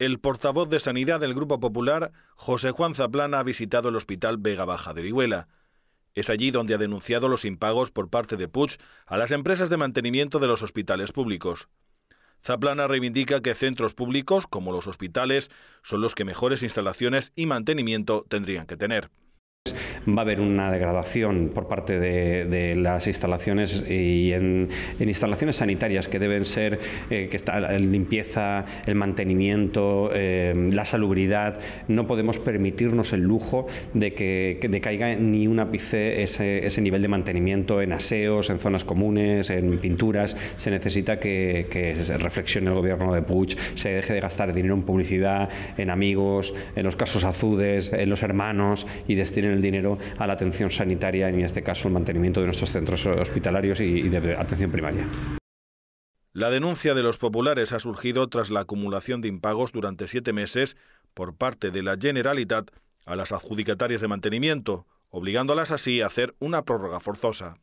el portavoz de Sanidad del Grupo Popular, José Juan Zaplana, ha visitado el Hospital Vega Baja de Orihuela. Es allí donde ha denunciado los impagos por parte de Puig a las empresas de mantenimiento de los hospitales públicos. Zaplana reivindica que centros públicos, como los hospitales, son los que mejores instalaciones y mantenimiento tendrían que tener. Va a haber una degradación por parte de, las instalaciones y en, instalaciones sanitarias que deben ser eh, que está la limpieza, el mantenimiento, eh, la salubridad. No podemos permitirnos el lujo de que, caiga decaiga ni un ápice ese, nivel de mantenimiento en aseos, en zonas comunes, en pinturas. Se necesita que, se reflexione el gobierno de Puig, se deje de gastar dinero en publicidad, en amigos, en los casos azudes, en los hermanos y destinen el dinero a la atención sanitaria, en este caso el mantenimiento de nuestros centros hospitalarios y de atención primaria. La denuncia de los populares ha surgido tras la acumulación de impagos durante siete meses por parte de la Generalitat a las adjudicatarias de mantenimiento, obligándolas así a hacer una prórroga forzosa.